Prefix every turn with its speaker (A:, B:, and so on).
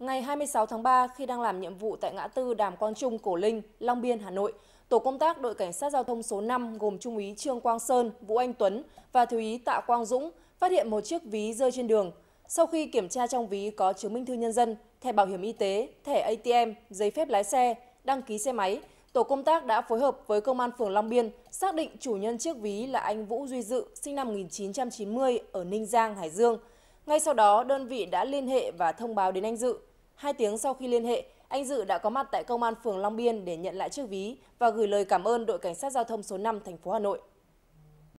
A: Ngày 26 tháng 3, khi đang làm nhiệm vụ tại ngã tư Đàm Quang Trung, Cổ Linh, Long Biên, Hà Nội, tổ công tác đội cảnh sát giao thông số 5 gồm Trung úy Trương Quang Sơn, Vũ Anh Tuấn và Thiếu úy Tạ Quang Dũng phát hiện một chiếc ví rơi trên đường. Sau khi kiểm tra trong ví có chứng minh thư nhân dân, thẻ bảo hiểm y tế, thẻ ATM, giấy phép lái xe, đăng ký xe máy, tổ công tác đã phối hợp với công an phường Long Biên xác định chủ nhân chiếc ví là anh Vũ Duy Dự, sinh năm 1990 ở Ninh Giang, Hải Dương. Ngay sau đó, đơn vị đã liên hệ và thông báo đến anh Dự. Hai tiếng sau khi liên hệ, anh Dự đã có mặt tại công an phường Long Biên để nhận lại chiếc ví và gửi lời cảm ơn đội cảnh sát giao thông số 5 thành phố Hà Nội.